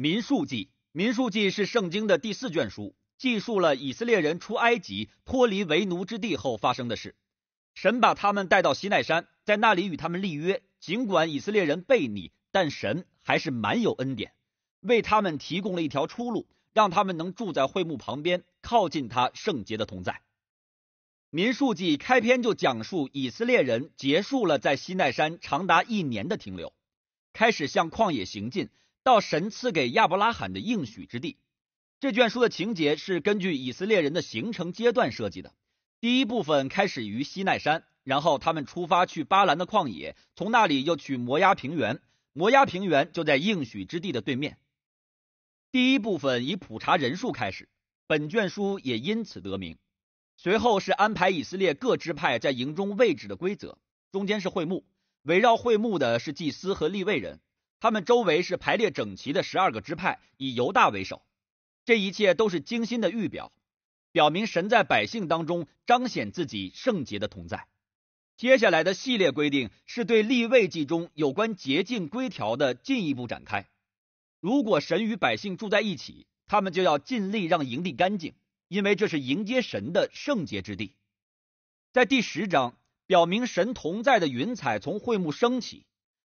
民数记，民数记是圣经的第四卷书，记述了以色列人出埃及、脱离为奴之地后发生的事。神把他们带到西奈山，在那里与他们立约。尽管以色列人悖逆，但神还是蛮有恩典，为他们提供了一条出路，让他们能住在会幕旁边，靠近他圣洁的同在。民数记开篇就讲述以色列人结束了在西奈山长达一年的停留，开始向旷野行进。到神赐给亚伯拉罕的应许之地，这卷书的情节是根据以色列人的行程阶段设计的。第一部分开始于西奈山，然后他们出发去巴兰的旷野，从那里又去摩崖平原。摩崖平原就在应许之地的对面。第一部分以普查人数开始，本卷书也因此得名。随后是安排以色列各支派在营中位置的规则，中间是会幕，围绕会幕的是祭司和立位人。他们周围是排列整齐的十二个支派，以犹大为首。这一切都是精心的预表，表明神在百姓当中彰显自己圣洁的同在。接下来的系列规定是对立位记中有关洁净规条的进一步展开。如果神与百姓住在一起，他们就要尽力让营地干净，因为这是迎接神的圣洁之地。在第十章，表明神同在的云彩从会幕升起。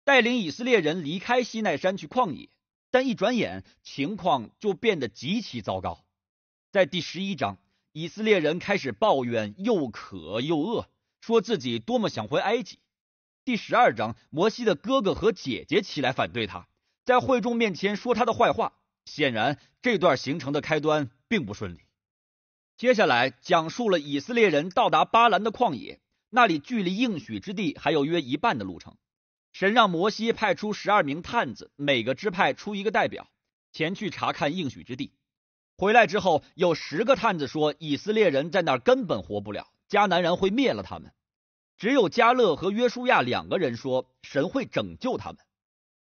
带领以色列人离开西奈山去旷野，但一转眼情况就变得极其糟糕。在第十一章，以色列人开始抱怨又渴又饿，说自己多么想回埃及。第十二章，摩西的哥哥和姐姐起来反对他，在会众面前说他的坏话。显然，这段行程的开端并不顺利。接下来讲述了以色列人到达巴兰的旷野，那里距离应许之地还有约一半的路程。神让摩西派出十二名探子，每个支派出一个代表，前去查看应许之地。回来之后，有十个探子说以色列人在那儿根本活不了，迦南人会灭了他们。只有加勒和约书亚两个人说神会拯救他们。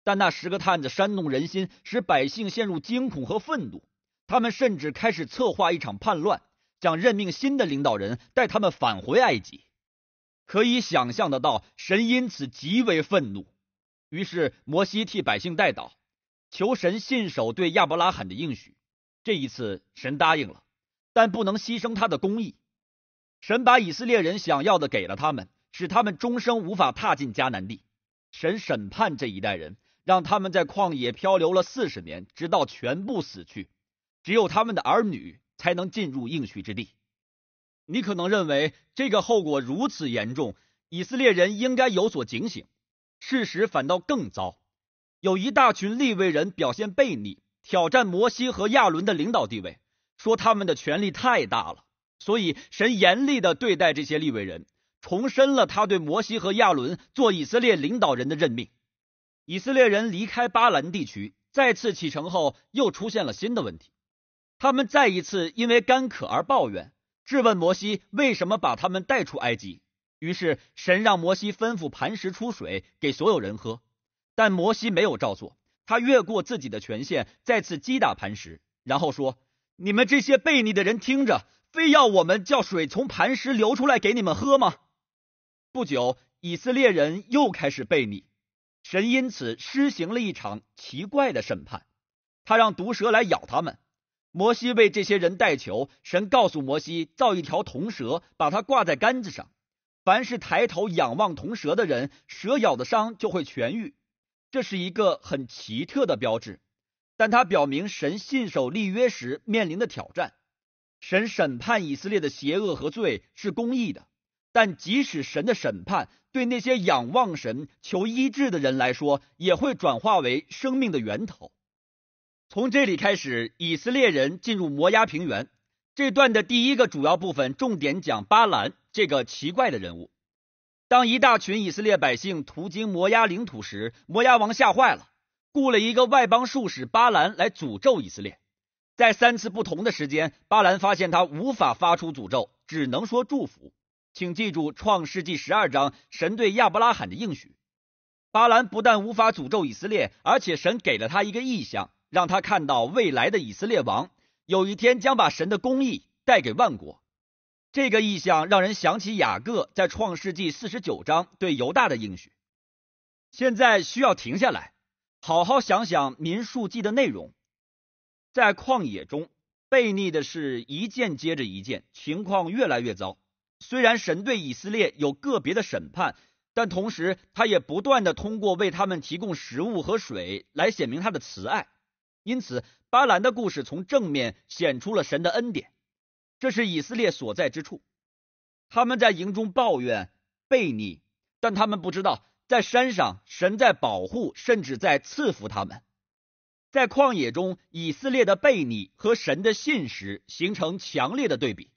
但那十个探子煽动人心，使百姓陷入惊恐和愤怒，他们甚至开始策划一场叛乱，想任命新的领导人带他们返回埃及。可以想象得到，神因此极为愤怒。于是，摩西替百姓代祷，求神信守对亚伯拉罕的应许。这一次，神答应了，但不能牺牲他的公义。神把以色列人想要的给了他们，使他们终生无法踏进迦南地。神审判这一代人，让他们在旷野漂流了四十年，直到全部死去。只有他们的儿女才能进入应许之地。你可能认为这个后果如此严重，以色列人应该有所警醒。事实反倒更糟，有一大群利位人表现悖逆，挑战摩西和亚伦的领导地位，说他们的权力太大了，所以神严厉的对待这些利位人，重申了他对摩西和亚伦做以色列领导人的任命。以色列人离开巴兰地区，再次启程后，又出现了新的问题，他们再一次因为干渴而抱怨。质问摩西为什么把他们带出埃及。于是神让摩西吩咐磐石出水给所有人喝，但摩西没有照做，他越过自己的权限再次击打磐石，然后说：“你们这些悖逆的人听着，非要我们叫水从磐石流出来给你们喝吗？”不久，以色列人又开始悖逆，神因此施行了一场奇怪的审判，他让毒蛇来咬他们。摩西为这些人代求，神告诉摩西造一条铜蛇，把它挂在杆子上，凡是抬头仰望铜蛇的人，蛇咬的伤就会痊愈。这是一个很奇特的标志，但它表明神信守立约时面临的挑战。神审判以色列的邪恶和罪是公义的，但即使神的审判对那些仰望神求医治的人来说，也会转化为生命的源头。从这里开始，以色列人进入摩崖平原。这段的第一个主要部分重点讲巴兰这个奇怪的人物。当一大群以色列百姓途经摩崖领土时，摩崖王吓坏了，雇了一个外邦术士巴兰来诅咒以色列。在三次不同的时间，巴兰发现他无法发出诅咒，只能说祝福。请记住，《创世纪》十二章神对亚伯拉罕的应许。巴兰不但无法诅咒以色列，而且神给了他一个异象。让他看到未来的以色列王有一天将把神的公义带给万国。这个意象让人想起雅各在创世纪四十九章对犹大的应许。现在需要停下来，好好想想民数记的内容。在旷野中悖逆的是一件接着一件，情况越来越糟。虽然神对以色列有个别的审判，但同时他也不断的通过为他们提供食物和水来显明他的慈爱。因此，巴兰的故事从正面显出了神的恩典。这是以色列所在之处，他们在营中抱怨悖逆，但他们不知道，在山上神在保护，甚至在赐福他们。在旷野中，以色列的悖逆和神的信实形成强烈的对比。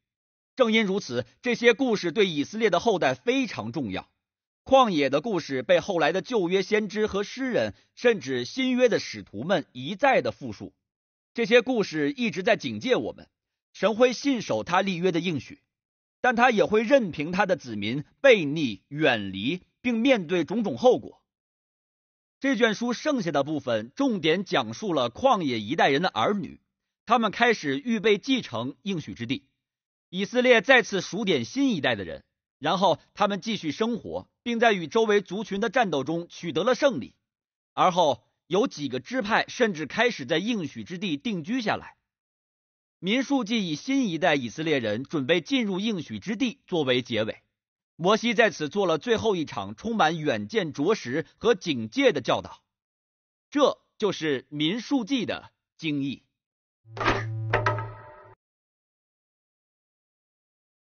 正因如此，这些故事对以色列的后代非常重要。旷野的故事被后来的旧约先知和诗人，甚至新约的使徒们一再的复述。这些故事一直在警戒我们：神会信守他立约的应许，但他也会任凭他的子民背逆、远离，并面对种种后果。这卷书剩下的部分重点讲述了旷野一代人的儿女，他们开始预备继承应许之地。以色列再次数点新一代的人。然后他们继续生活，并在与周围族群的战斗中取得了胜利。而后有几个支派甚至开始在应许之地定居下来。民数记以新一代以色列人准备进入应许之地作为结尾。摩西在此做了最后一场充满远见卓识和警戒的教导。这就是民数记的经义。